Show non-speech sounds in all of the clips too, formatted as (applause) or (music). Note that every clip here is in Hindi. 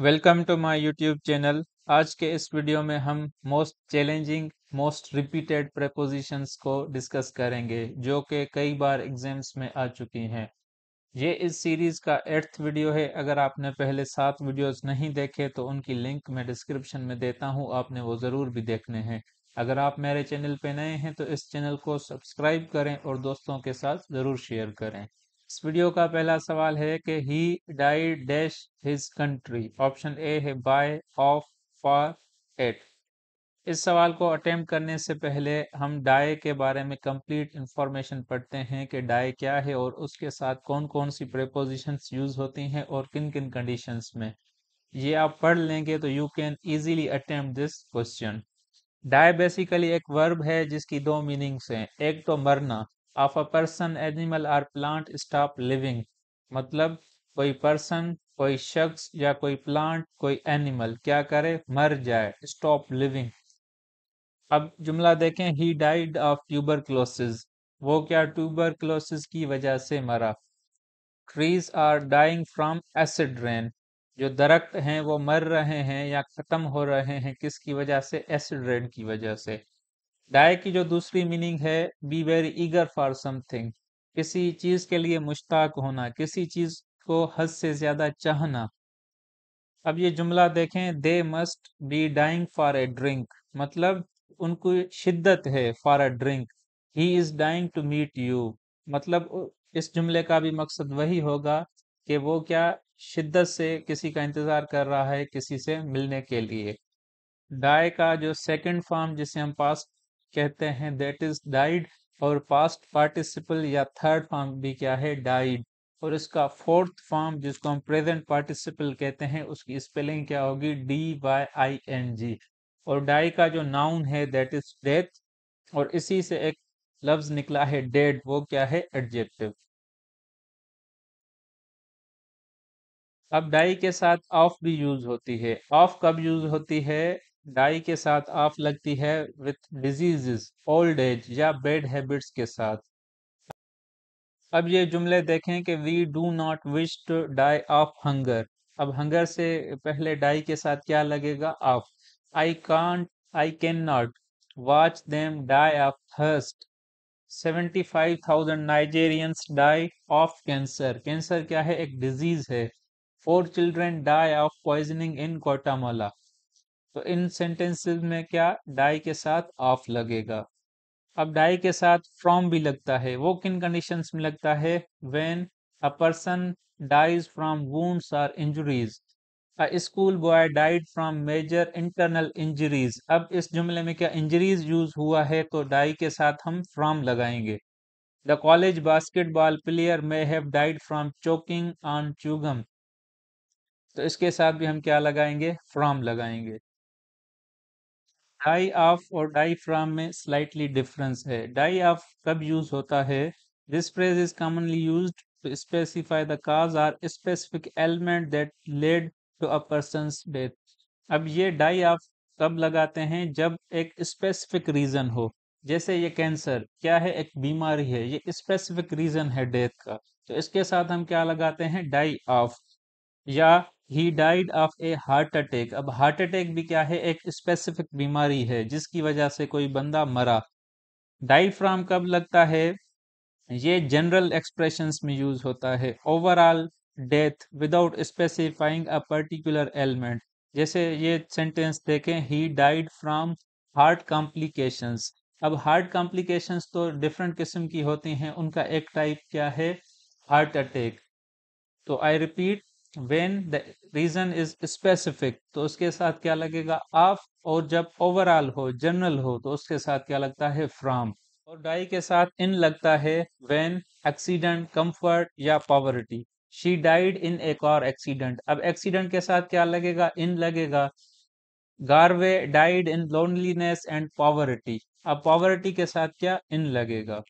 Welcome to my YouTube channel आज के इस वीडियो में हम most challenging most repeated propositions को डिस्कस करेंगे जो कि कई बार एग्जाम्स में आ चुकी हैं ये इस सीरीज का एट्थ वीडियो है अगर आपने पहले सात वीडियोस नहीं देखे तो उनकी लिंक मैं डिस्क्रिप्शन में देता हूँ आपने वो ज़रूर भी देखने हैं अगर आप मेरे चैनल पर नए हैं तो इस चैनल को सब्सक्राइब करें और दोस्तों के साथ ज़रूर शेयर करें इस वीडियो का पहला सवाल है कि he die dash his country option A है बाय ऑफ फॉर एट इस सवाल को अटेम्प्ट करने से पहले हम डाई के बारे में कंप्लीट इंफॉर्मेशन पढ़ते हैं कि डाई क्या है और उसके साथ कौन कौन सी प्रपोजिशंस यूज होती हैं और किन किन कंडीशंस में ये आप पढ़ लेंगे तो you can easily attempt this question die basically एक वर्ब है जिसकी दो मीनिंग्स हैं एक तो मरना of a person animal or plant stop living मतलब कोई पर्सन कोई शख्स या कोई प्लांट कोई एनिमल क्या करे मर जाए स्टॉप लिविंग अब जुमला देखें ही डाइड ऑफ ट्यूबर वो क्या ट्यूबर की वजह से मरा trees are dying from acid rain जो दरख्त हैं वो मर रहे हैं या ख़त्म हो रहे हैं किसकी वजह से एसिड रेन की वजह से डाई की जो दूसरी मीनिंग है be very eager for something किसी चीज के लिए मुश्ताक होना किसी चीज को हद से ज्यादा चाहना अब ये जुमला देखें they must be dying for a drink मतलब उनको शिद्दत है for a drink he is dying to meet you मतलब इस जुमले का भी मकसद वही होगा कि वो क्या शिद्दत से किसी का इंतजार कर रहा है किसी से मिलने के लिए डाई का जो सेकंड फॉर्म जिसे हम पास कहते हैं दैट इज डाइड और पास्ट पार्टिसिपल या थर्ड फॉर्म भी क्या है डाइड और इसका फोर्थ फॉर्म जिसको हम प्रेजेंट पार्टिसिपल कहते हैं उसकी स्पेलिंग क्या होगी D Y I N G और डाई का जो नाउन है दैट इज डेथ और इसी से एक लफ्ज निकला है डेड वो क्या है एडजेक्टिव अब डाई के साथ ऑफ भी यूज होती है ऑफ कब यूज होती है डाई के साथ आफ लगती है विथ डिजीजेस ओल्ड एज या बेड हैबिट्स के साथ अब ये जुमले देखें कि we do not wish to die of hunger अब हंगर से पहले डाई के साथ क्या लगेगा of I can't I can not watch them die of thirst seventy five thousand Nigerians die of cancer cancer क्या है एक डिजीज है four children die of poisoning in Guatemala तो इन सेंटेंसेस में क्या डाई के साथ ऑफ लगेगा अब डाई के साथ फ्रॉम भी लगता है वो किन कंडीशंस में लगता है when a person dies from wounds और injuries a school boy died from major internal injuries अब इस जुमले में क्या इंजरीज यूज हुआ है तो डाई के साथ हम फ्रॉम लगाएंगे the college basketball player may have died from choking on chewing gum तो इसके साथ भी हम क्या लगाएंगे फ्रॉम लगाएंगे डाई ऑफ और डाई फ्राम में स्लाइटली डिफरेंस है डाई ऑफ कब यूज होता है this phrase is commonly use to specify the cause or specific element that led to a person death अब ये डाई ऑफ कब लगाते हैं जब एक स्पेसिफिक रीजन हो जैसे ये कैंसर क्या है एक बीमारी है ये स्पेसिफिक रीजन है डेथ का तो इसके साथ हम क्या लगाते हैं डाई ऑफ या he died of a heart attack अब हार्ट अटैक भी क्या है एक स्पेसिफिक बीमारी है जिसकी वजह से कोई बंदा मरा डाइफ्राम कब लगता है ये जनरल एक्सप्रेशन में यूज होता है overall death without specifying a particular element जैसे ये सेंटेंस देखें he died from heart complications अब हार्ट कॉम्प्लिकेशंस तो डिफरेंट किस्म की होती हैं उनका एक टाइप क्या है हार्ट अटैक तो I repeat when the reason is specific तो उसके साथ क्या लगेगा ऑफ और जब ओवरऑल हो जनरल हो तो उसके साथ क्या लगता है फ्राम और डाई के साथ इन लगता है वेन एक्सीडेंट कम्फर्ट या पॉवर्टी शी डाइड इन एक और एक्सीडेंट अब एक्सीडेंट के साथ क्या लगेगा इन लगेगा Garvey died in loneliness and poverty अब पॉवर्टी के साथ क्या इन लगेगा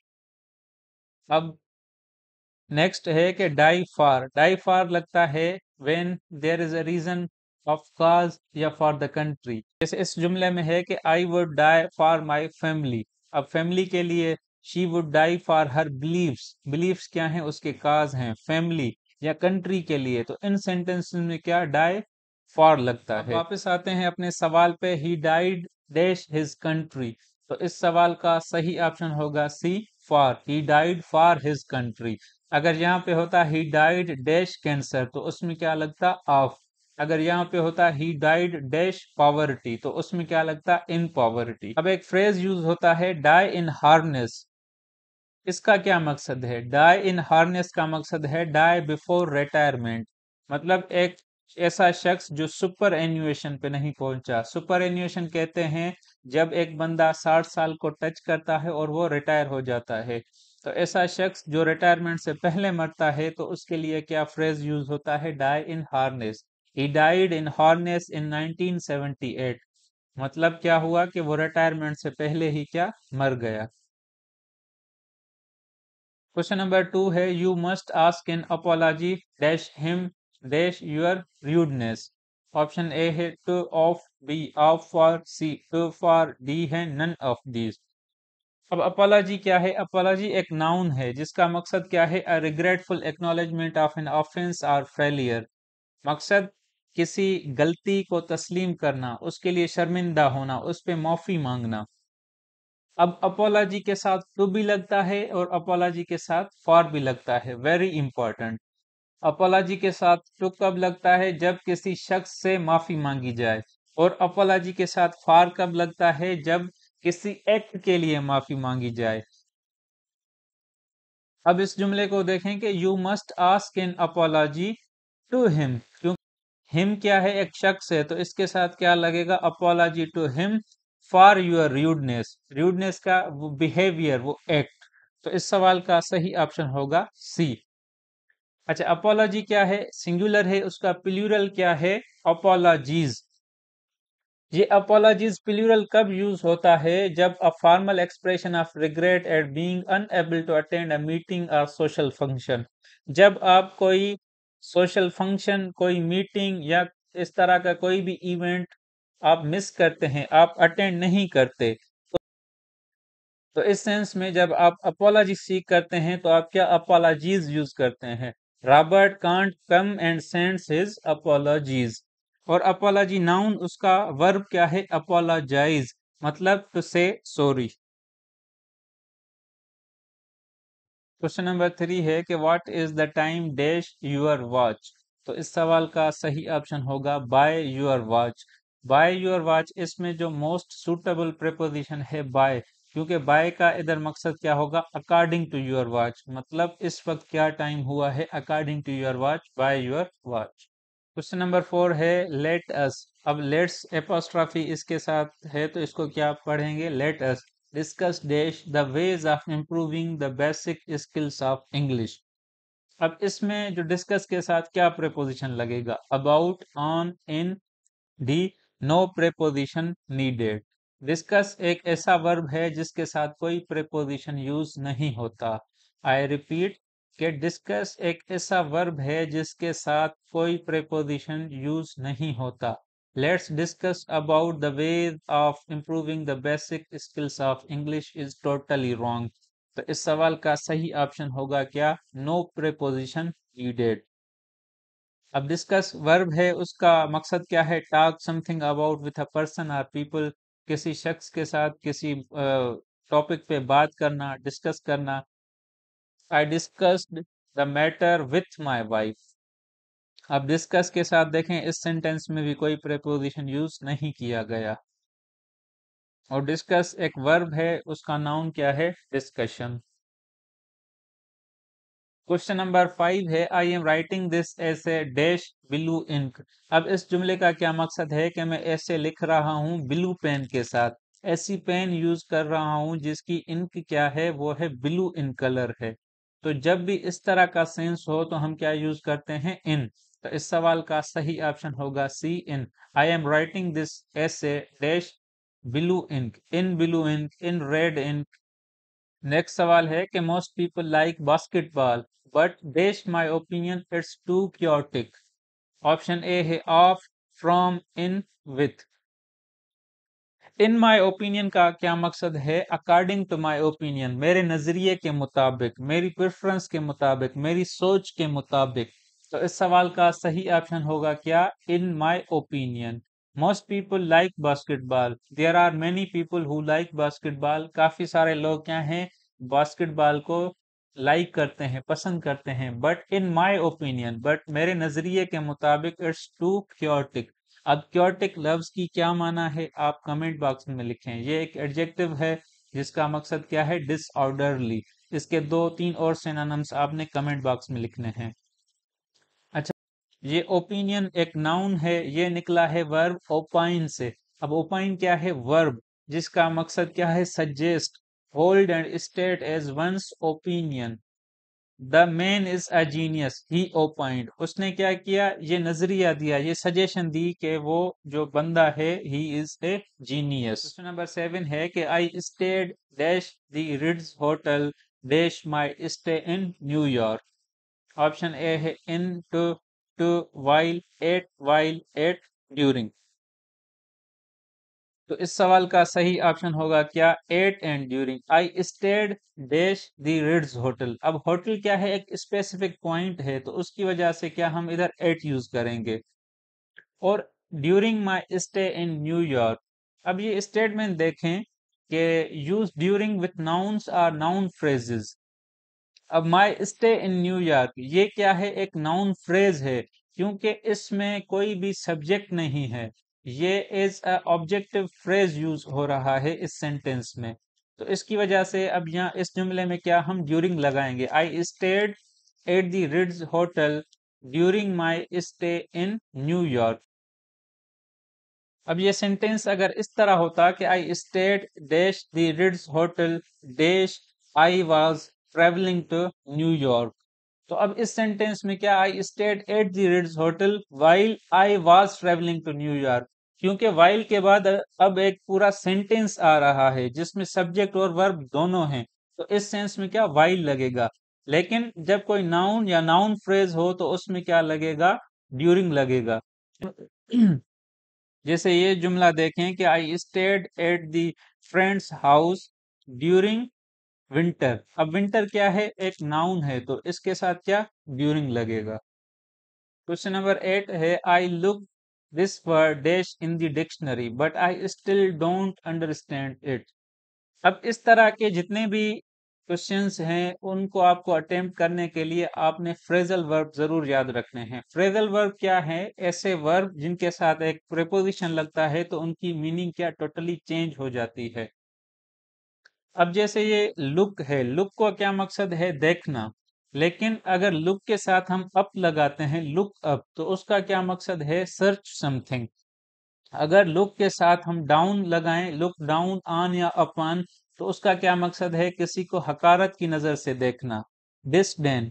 अब नेक्स्ट है कि डाई फार डाई फार लगता है when there is a reason of cause या फॉर द कंट्री जैसे इस जुमले में है कि I would die for my family अब फैमिली के लिए she would die for her beliefs beliefs क्या हैं उसके काज हैं फैमिली या कंट्री के लिए तो इन सेंटेंस में क्या डाई फॉर लगता है वापस आते हैं अपने सवाल पे he died dash his country तो इस सवाल का सही ऑप्शन होगा C for he died for his country अगर यहाँ पे होता ही डाइड डैश कैंसर तो उसमें क्या लगता ऑफ अगर यहाँ पे होता ही डाइड डैश पॉवर्टी तो उसमें क्या लगता इन पॉवर्टी अब एक फ्रेज यूज होता है डाई इन हार्नेस इसका क्या मकसद है डाई इन हार्नेस का मकसद है डाई बिफोर रिटायरमेंट मतलब एक ऐसा शख्स जो सुपर एन्यूएशन पे नहीं पहुंचा सुपर एन्यूएशन कहते हैं जब एक बंदा साठ साल को टच करता है और वो रिटायर हो जाता है तो ऐसा शख्स जो रिटायरमेंट से पहले मरता है तो उसके लिए क्या फ्रेज यूज होता है die in harness he died in harness in 1978 मतलब क्या हुआ कि वो रिटायरमेंट से पहले ही क्या मर गया क्वेश्चन नंबर टू है you must ask in apology dash him dash your rudeness option A है to of B of for C to for D है नन ऑफ दीज अब अपोलॉजी क्या है अपोलॉजी एक नाउन है जिसका मकसद क्या है a regretful acknowledgement of an offence और फेलियर मकसद किसी गलती को तस्लीम करना उसके लिए शर्मिंदा होना उस पर माफ़ी मांगना अब अपोलॉजी के साथ टू तो भी लगता है और अपोलॉजी के साथ फॉर भी लगता है वेरी इंपॉर्टेंट अपोलॉजी के साथ टू तो कब लगता है जब किसी शख्स से माफ़ी मांगी जाए और अपोलॉजी के साथ फार कब लगता है जब किसी एक्ट के लिए माफी मांगी जाए अब इस जुमले को देखें कि you must ask in apology to him क्योंकि हिम क्या है एक शख्स है तो इसके साथ क्या लगेगा apology to him for your rudeness rudeness का वो बिहेवियर वो एक्ट तो इस सवाल का सही ऑप्शन होगा सी अच्छा अपोलॉजी क्या है सिंगुलर है उसका प्लूरल क्या है अपोलॉजीज ये अपोलॉजीज प्लूरल कब यूज होता है जब a formal expression of regret at being unable to attend a meeting और सोशल फंक्शन जब आप कोई सोशल फंक्शन कोई मीटिंग या इस तरह का कोई भी इवेंट आप मिस करते हैं आप अटेंड नहीं करते तो, तो इस सेंस में जब आप अपोलॉजी सीख करते हैं तो आप क्या अपोलॉजीज यूज करते हैं Robert can't come and sends his apologies और अपोलॉजी नाउन उसका वर्ब क्या है अपोलॉजाइज मतलब टू से सॉरी क्वेश्चन नंबर थ्री है कि what is the time dash your watch तो इस सवाल का सही ऑप्शन होगा by your watch by your watch इसमें जो मोस्ट सुटेबल प्रपोजिशन है बाय क्योंकि बाय का इधर मकसद क्या होगा अकॉर्डिंग टू योर वॉच मतलब इस वक्त क्या टाइम हुआ है according to your watch by your watch question number four है लेट अस अब लेट्स एपोस्ट्राफी इसके साथ है तो इसको क्या पढ़ेंगे let us discuss dash the ways of improving the basic skills of English अब इसमें जो डिस्कस के साथ क्या प्रेपोजिशन लगेगा about on in D no preposition needed discuss एक ऐसा वर्ब है जिसके साथ कोई प्रेपोजिशन यूज नहीं होता आई रिपीट कि डिस्कस एक ऐसा वर्ब है जिसके साथ कोई प्रेपोजिशन यूज नहीं होता let's discuss about the way of improving the basic skills of English is totally wrong तो इस सवाल का सही ऑप्शन होगा क्या नो प्रेपोजिशन नीडेड अब डिस्कस वर्ब है उसका मकसद क्या है talk something about with a person और पीपल किसी शख्स के साथ किसी टॉपिक पे बात करना डिस्कस करना I discussed the matter with my wife अब डिस्कस के साथ देखें इस सेंटेंस में भी कोई प्रेपोजिशन यूज नहीं किया गया और डिस्कस एक वर्ब है उसका नाउन क्या है डिस्कशन क्वेश्चन नंबर फाइव है I am writing this essay dash blue ink अब इस जुमले का क्या मकसद है कि मैं ऐसे लिख रहा हूँ ब्लू पेन के साथ ऐसी पेन यूज कर रहा हूं जिसकी इंक क्या है वो है ब्लू इन कलर है तो जब भी इस तरह का सेंस हो तो हम क्या यूज करते हैं इन तो इस सवाल का सही ऑप्शन होगा C in I am writing this essay dash blue ink in blue ink in red ink next सवाल है कि most people like basketball but best my opinion it's too chaotic option A है of from in with in my opinion का क्या मकसद है अकॉर्डिंग टू माय ओपिनियन मेरे नजरिए के मुताबिक मेरी प्रेफरेंस के मुताबिक मेरी सोच के मुताबिक तो इस सवाल का सही ऑप्शन होगा क्या in my opinion most people like basketball there are many people who like basketball काफी सारे लोग क्या हैं बास्केटबॉल को लाइक like करते हैं पसंद करते हैं but in my opinion but मेरे नजरिए के मुताबिक इट्स टू क्योटिक अब क्योटिक लफ्ज की क्या माना है आप कमेंट बॉक्स में लिखें ये एक एडजेक्टिव है जिसका मकसद क्या है डिसऑर्डरली इसके दो तीन और सेनानम्स आपने कमेंट बॉक्स में लिखने हैं अच्छा ये ओपिनियन एक नाउन है ये निकला है वर्ब ओपाइन से अब ओपाइन क्या है वर्ब जिसका मकसद क्या है suggest hold and state as one's opinion the man is a genius he opined उसने क्या किया ये नजरिया दिया ये सजेशन दी कि वो जो बंदा है he is a genius question number seven है कि I stayed dash the Ritz hotel dash my stay in New York option A है in to to while at while at during तो इस सवाल का सही ऑप्शन होगा क्या at and during I stayed dash the Ritz hotel अब होटल क्या है एक स्पेसिफिक पॉइंट है तो उसकी वजह से क्या हम इधर एट यूज करेंगे और during my stay in New York अब ये स्टेटमेंट देखें कि use during with nouns or noun phrases अब माई स्टे इन न्यूयॉर्क ये क्या है एक नाउन फ्रेज है क्योंकि इसमें कोई भी सब्जेक्ट नहीं है ये इज ऑब्जेक्टिव फ्रेज यूज हो रहा है इस सेंटेंस में तो इसकी वजह से अब यहाँ इस जुमले में क्या हम ड्यूरिंग लगाएंगे I stayed at the Ritz hotel during my stay in New York अब ये सेंटेंस अगर इस तरह होता कि I stayed dash the Ritz hotel dash I was travelling to New York तो अब इस सेंटेंस में क्या I stayed at the Ritz hotel while I was travelling to New York क्योंकि वाइल के बाद अब एक पूरा सेंटेंस आ रहा है जिसमें सब्जेक्ट और वर्ब दोनों हैं तो इस सेंस में क्या वाइल लगेगा लेकिन जब कोई नाउन या नाउन फ्रेज हो तो उसमें क्या लगेगा ड्यूरिंग लगेगा (clears throat) जैसे ये जुमला देखें कि I stayed at the friend's house during winter अब विंटर क्या है एक नाउन है तो इसके साथ क्या ड्यूरिंग लगेगा क्वेश्चन नंबर एट है I look this word dash in the dictionary but I still don't understand it. अब इस तरह के जितने भी क्वेश्चंस हैं उनको आपको अटेम्प्ट करने के लिए आपने फ्रेजल वर्ब जरूर याद रखने हैं फ्रेजल वर्ब क्या है ऐसे वर्ब जिनके साथ एक प्रेपोजिशन लगता है तो उनकी मीनिंग क्या टोटली चेंज हो जाती है अब जैसे ये लुक है लुक को क्या मकसद है देखना लेकिन अगर लुक के साथ हम अप लगाते हैं लुक अप तो उसका क्या मकसद है सर्च समथिंग अगर लुक के साथ हम डाउन लगाएं लुक डाउन ऑन या ऑन तो उसका क्या मकसद है किसी को हकारत की नजर से देखना डेन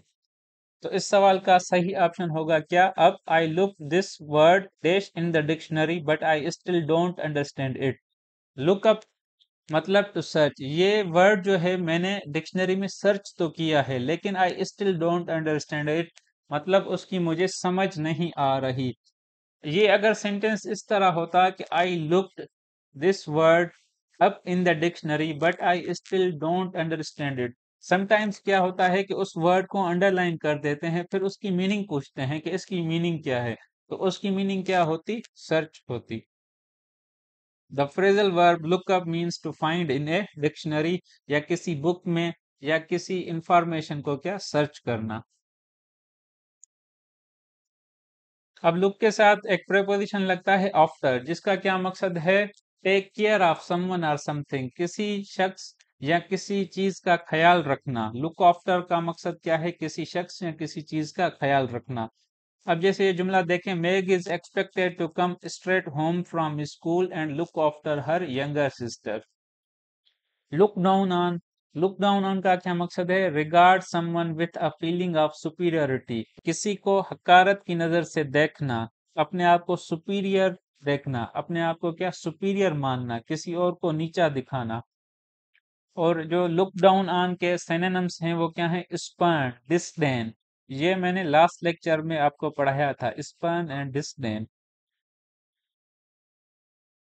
तो इस सवाल का सही ऑप्शन होगा क्या अब I look this word dash in the dictionary but I still don't understand it look up मतलब टू सर्च ये वर्ड जो है मैंने डिक्शनरी में सर्च तो किया है लेकिन I still don't understand it मतलब उसकी मुझे समझ नहीं आ रही ये अगर सेंटेंस इस तरह होता कि I looked this word up in the dictionary but I still don't understand it sometimes क्या होता है कि उस वर्ड को अंडरलाइन कर देते हैं फिर उसकी मीनिंग पूछते हैं कि इसकी मीनिंग क्या है तो उसकी मीनिंग क्या होती सर्च होती the phrasal verb look up means to find in a dictionary या किसी बुक में या किसी इंफॉर्मेशन को क्या सर्च करना अब लुक के साथ एक प्रेपोजिशन लगता है आफ्टर जिसका क्या मकसद है टेक केयर ऑफ समवन और समथिंग किसी शख्स या किसी चीज का ख्याल रखना लुक आफ्टर का मकसद क्या है किसी शख्स या किसी चीज का ख्याल रखना अब जैसे ये जुमला देखें Meg is expected to come straight home from school and look after her younger sister look down on look down on का क्या मकसद है regard someone with a feeling of superiority किसी को हकारत की नजर से देखना अपने आप को सुपीरियर देखना अपने आप को क्या सुपीरियर मानना किसी और को नीचा दिखाना और जो लुक डाउन ऑन के सेनेम्स हैं वो क्या है स्पर्न डिस्डेन ये मैंने लास्ट लेक्चर में आपको पढ़ाया था spurn and disdain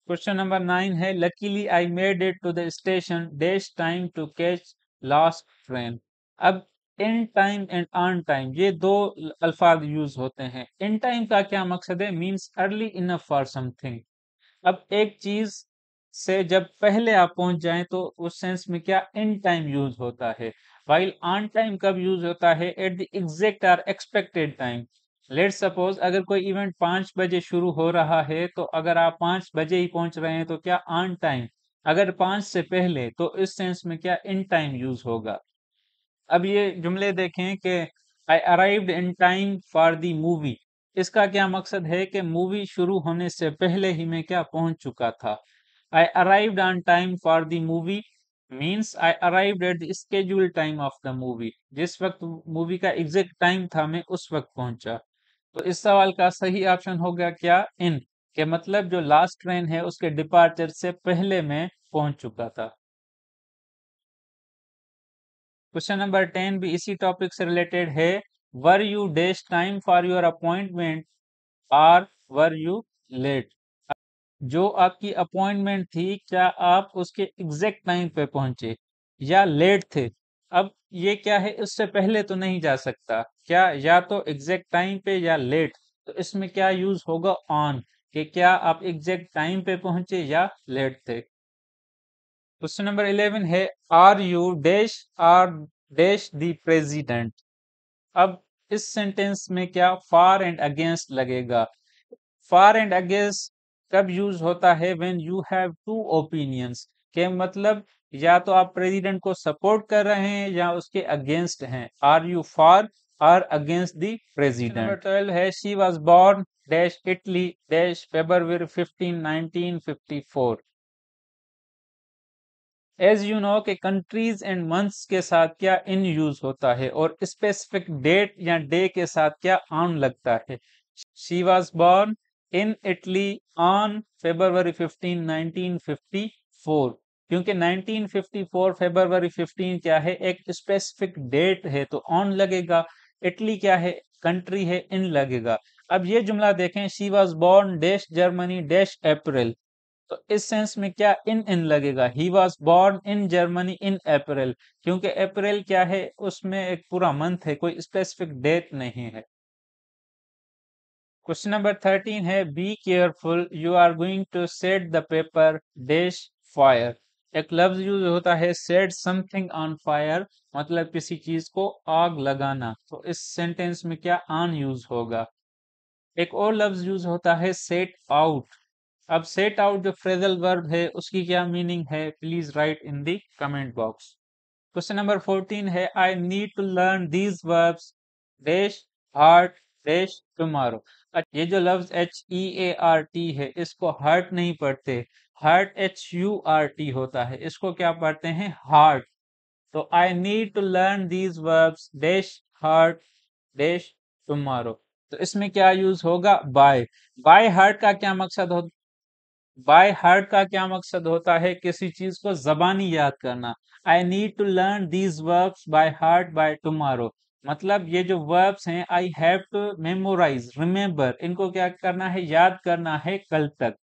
question number nine है luckily I made it to the station dash time to catch last train अब in time and on time ये दो अल्फाज यूज होते हैं इन टाइम का क्या मकसद है means early enough for something अब एक चीज से जब पहले आप पहुंच जाएं तो उस सेंस में क्या इन टाइम यूज होता है वाइल ऑन टाइम कब यूज होता है at the exact or expected time let suppose अगर कोई इवेंट पांच बजे शुरू हो रहा है तो अगर आप पांच बजे ही पहुंच रहे हैं तो क्या ऑन टाइम अगर पांच से पहले तो इस सेंस में क्या इन टाइम यूज होगा अब ये जुमले देखें कि I arrived in time for the movie इसका क्या मकसद है कि मूवी शुरू होने से पहले ही मैं क्या पहुंच चुका था I arrived on time for the movie means I arrived at the scheduled time of the movie. जिस वक्त मूवी का एग्जैक्ट टाइम था मैं उस वक्त पहुंचा तो इस सवाल का सही ऑप्शन हो गया क्या इन के मतलब जो लास्ट ट्रेन है उसके डिपार्चर से पहले मैं पहुंच चुका था क्वेश्चन नंबर टेन भी इसी टॉपिक से रिलेटेड है were you dash time for your appointment or were you late जो आपकी अपॉइंटमेंट थी क्या आप उसके एग्जैक्ट टाइम पे पहुंचे या लेट थे अब ये क्या है उससे पहले तो नहीं जा सकता क्या या तो एग्जैक्ट टाइम पे या लेट तो इसमें क्या यूज होगा ऑन कि क्या आप एग्जैक्ट टाइम पे पहुंचे या लेट थे क्वेश्चन नंबर इलेवन है are you dash or dash the president अब इस सेंटेंस में क्या फार एंड अगेंस्ट लगेगा फार एंड अगेंस्ट कब यूज होता है when you have two opinions के मतलब या तो आप प्रेसिडेंट को सपोर्ट कर रहे हैं या उसके अगेंस्ट हैं are you for or against the president twelve है she was born dash Italy dash nineteen fifty four as you know के कंट्रीज एंड मंथ्स के साथ क्या इन यूज होता है और स्पेसिफिक डेट या डे के साथ क्या ऑन लगता है she was born in Italy on February 15 1954 क्योंकि 1954 फेब्रवरी 15 क्या है एक स्पेसिफिक डेट है तो ऑन लगेगा इटली क्या है कंट्री है इन लगेगा अब ये जुमला देखें she was born dash Germany dash April तो इस सेंस में क्या इन इन लगेगा he was born in Germany in April क्योंकि अप्रैल क्या है उसमें एक पूरा मंथ है कोई स्पेसिफिक डेट नहीं है क्वेश्चन नंबर थर्टीन है be careful you are going to set the paper dash fire एक लफ्ज यूज होता है सेट समथिंग ऑन फायर मतलब किसी चीज को आग लगाना तो इस सेंटेंस में क्या ऑन यूज होगा एक और लफ्ज यूज होता है सेट आउट अब सेट आउट जो फ्रेजल वर्ब है उसकी क्या मीनिंग है please write in the comment box question number fourteen है I need to learn these verbs dash heart dash tomorrow ये जो लफ्ज H E A R T है इसको हर्ट नहीं पढ़ते hurt H U R T होता है इसको क्या पढ़ते हैं हार्ट तो I need to learn these verbs dash hurt dash tomorrow तो इसमें क्या यूज होगा बाय बाय हर्ट का क्या मकसद हो बाय हार्ट का क्या मकसद होता है किसी चीज को जबानी याद करना I need to learn these verbs by heart by tomorrow मतलब ये जो वर्ब्स हैं I have to memorise remember इनको क्या करना है याद करना है कल तक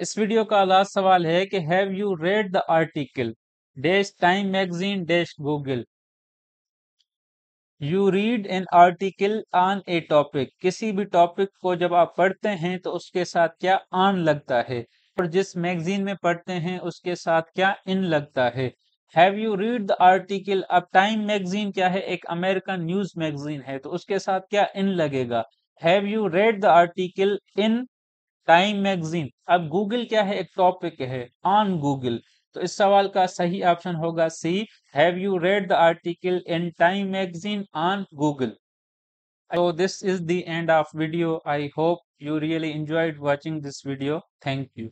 इस वीडियो का लास्ट सवाल है कि have you read the article dash Time magazine dash Google you read an article on a topic किसी भी टॉपिक को जब आप पढ़ते हैं तो उसके साथ क्या ऑन लगता है और जिस मैगजीन में पढ़ते हैं उसके साथ क्या इन लगता है have you read the article अब टाइम मैगजीन क्या है एक अमेरिकन न्यूज मैगजीन है तो उसके साथ क्या इन लगेगा have you read the article in Time magazine अब गूगल क्या है एक टॉपिक है ऑन गूगल तो इस सवाल का सही ऑप्शन होगा C have you read the article in Time magazine on Google तो this is the end of video I hope you really enjoyed watching this video thank you